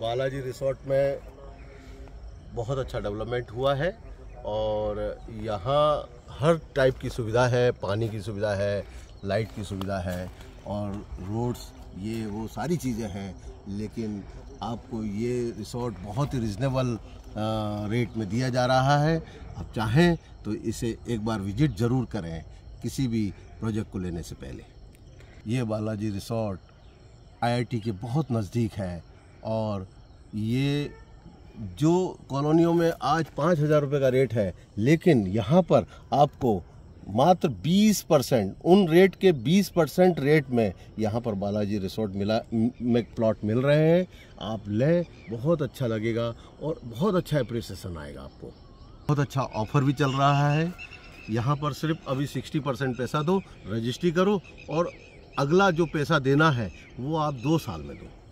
Balaji resort में बहुत अच्छा डेवलपमेंट हुआ है और यहाँ हर टाइप की सुविधा है पानी की सुविधा है लाइट की सुविधा है और रोड्स ये वो सारी चीज़ें हैं लेकिन आपको ये रिसोर्ट बहुत ही रिजनेबल रेट में दिया जा रहा है आप चाहें तो इसे एक बार विजिट ज़रूर करें किसी भी प्रोजेक्ट को लेने से पहले ये बालाजी रिसोर्ट आईआईटी के बहुत नज़दीक है और ये जो कॉलोनियों में आज पाँच हज़ार रुपये का रेट है लेकिन यहाँ पर आपको मात्र 20 परसेंट उन रेट के 20 परसेंट रेट में यहाँ पर बालाजी रिसोर्ट मिला में प्लॉट मिल रहे हैं आप लें बहुत अच्छा लगेगा और बहुत अच्छा अप्रिसिएशन आएगा आपको बहुत अच्छा ऑफर भी चल रहा है यहाँ पर सिर्फ अभी 60 परसेंट पैसा दो रजिस्ट्री करो और अगला जो पैसा देना है वो आप दो साल में दो